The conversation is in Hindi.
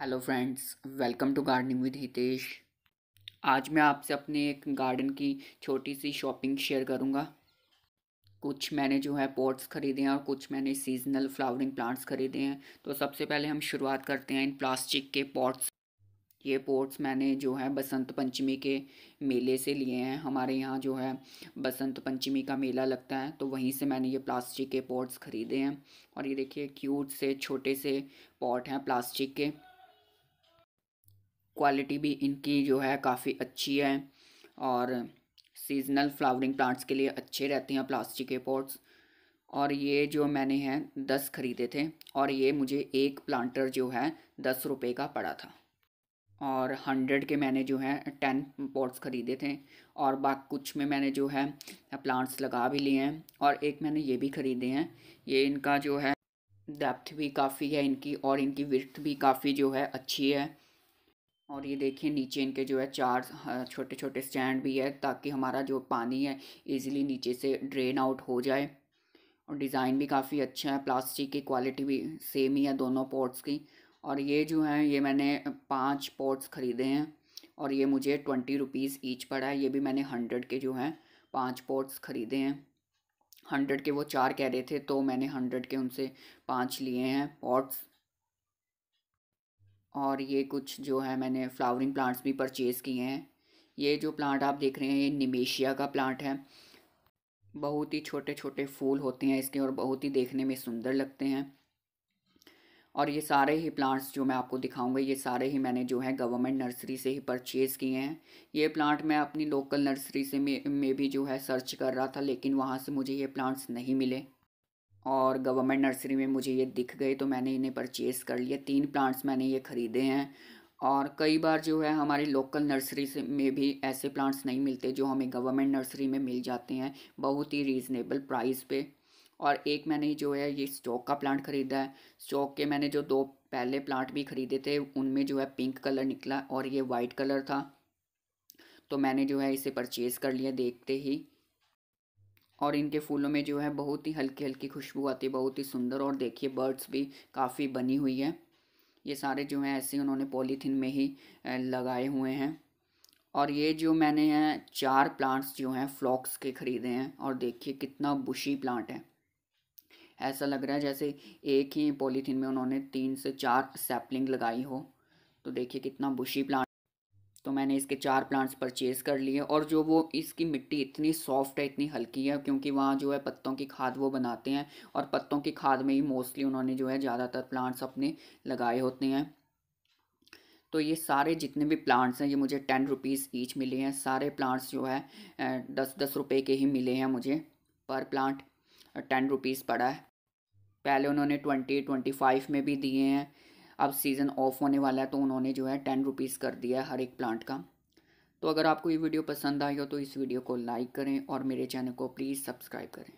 hello friends welcome to gardening with Hitesh आज मैं आपसे अपने एक गार्डन की छोटी सी शॉपिंग शेयर करूंगा कुछ मैंने जो है पॉट्स ख़रीदे हैं और कुछ मैंने सीजनल फ्लावरिंग प्लांट्स ख़रीदे हैं तो सबसे पहले हम शुरुआत करते हैं इन प्लास्टिक के पॉट्स ये पॉट्स मैंने जो है बसंत पंचमी के मेले से लिए हैं हमारे यहाँ जो है बसंत पंचमी का मेला लगता है तो वहीं से मैंने ये प्लास्टिक के पॉट्स ख़रीदे हैं और ये देखिए क्यूट से छोटे से पॉट हैं प्लास्टिक के क्वालिटी भी इनकी जो है काफ़ी अच्छी है और सीजनल फ्लावरिंग प्लांट्स के लिए अच्छे रहते हैं प्लास्टिक के पॉट्स और ये जो मैंने हैं दस खरीदे थे और ये मुझे एक प्लांटर जो है दस रुपये का पड़ा था और हंड्रेड के मैंने जो है टेन पॉट्स ख़रीदे थे और बाकी कुछ में मैंने जो है प्लांट्स लगा भी लिए हैं और एक मैंने ये भी ख़रीदे हैं ये इनका जो है डेप्थ भी काफ़ी है इनकी और इनकी विर्थ भी काफ़ी जो है अच्छी है और ये देखिए नीचे इनके जो है चार छोटे छोटे स्टैंड भी है ताकि हमारा जो पानी है ईज़िली नीचे से ड्रेन आउट हो जाए और डिज़ाइन भी काफ़ी अच्छा है प्लास्टिक की क्वालिटी भी सेम ही है दोनों पॉट्स की और ये जो है ये मैंने पांच पॉट्स ख़रीदे हैं और ये मुझे ट्वेंटी रुपीज़ ईच पड़ा है ये भी मैंने हंड्रेड के जो हैं पाँच पॉट्स ख़रीदे हैं हंड्रेड के वो चार कह रहे थे तो मैंने हंड्रेड के उनसे पाँच लिए हैं पॉट्स और ये कुछ जो है मैंने फ्लावरिंग प्लांट्स भी परचेज़ किए हैं ये जो प्लांट आप देख रहे हैं ये निमेशिया का प्लांट है बहुत ही छोटे छोटे फूल होते हैं इसके और बहुत ही देखने में सुंदर लगते हैं और ये सारे ही प्लांट्स जो मैं आपको दिखाऊंगा ये सारे ही मैंने जो है गवर्नमेंट नर्सरी से ही परचेज़ किए हैं ये प्लांट मैं अपनी लोकल नर्सरी से में, में भी जो है सर्च कर रहा था लेकिन वहाँ से मुझे ये प्लांट्स नहीं मिले और गवर्नमेंट नर्सरी में मुझे ये दिख गए तो मैंने इन्हें परचेज़ कर लिया तीन प्लांट्स मैंने ये ख़रीदे हैं और कई बार जो है हमारी लोकल नर्सरी से में भी ऐसे प्लांट्स नहीं मिलते जो हमें गवर्नमेंट नर्सरी में मिल जाते हैं बहुत ही रीज़नेबल प्राइस पे और एक मैंने जो है ये स्टॉक का प्लांट ख़रीदा है स्टॉक के मैंने जो दो पहले प्लांट भी ख़रीदे थे उनमें जो है पिंक कलर निकला और ये वाइट कलर था तो मैंने जो है इसे परचेज़ कर लिया देखते ही और इनके फूलों में जो है बहुत ही हल्की हल्की खुशबू आती है बहुत ही सुंदर और देखिए बर्ड्स भी काफ़ी बनी हुई है ये सारे जो हैं ऐसे उन्होंने पॉलीथीन में ही लगाए हुए हैं और ये जो मैंने हैं चार प्लांट्स जो हैं फ्लॉक्स के ख़रीदे हैं और देखिए कितना बुशी प्लांट है ऐसा लग रहा है जैसे एक ही पॉलीथीन में उन्होंने तीन से चार सैपलिंग लगाई हो तो देखिए कितना बुशी प्लांट मैंने इसके चार प्लांट्स परचेज़ कर लिए और जो वो इसकी मिट्टी इतनी सॉफ्ट है इतनी हल्की है क्योंकि वहाँ जो है पत्तों की खाद वो बनाते हैं और पत्तों की खाद में ही मोस्टली उन्होंने जो है ज़्यादातर प्लांट्स अपने लगाए होते हैं तो ये सारे जितने भी प्लांट्स हैं ये मुझे टेन रुपीज़ ईच मिले हैं सारे प्लांट्स जो है दस दस रुपये के ही मिले हैं मुझे पर प्लांट टेन रुपीज़ पड़ा है पहले उन्होंने ट्वेंटी ट्वेंटी फाइव में भी दिए हैं अब सीज़न ऑफ होने वाला है तो उन्होंने जो है टेन रुपीज़ कर दिया है हर एक प्लांट का तो अगर आपको ये वीडियो पसंद आई हो तो इस वीडियो को लाइक करें और मेरे चैनल को प्लीज़ सब्सक्राइब करें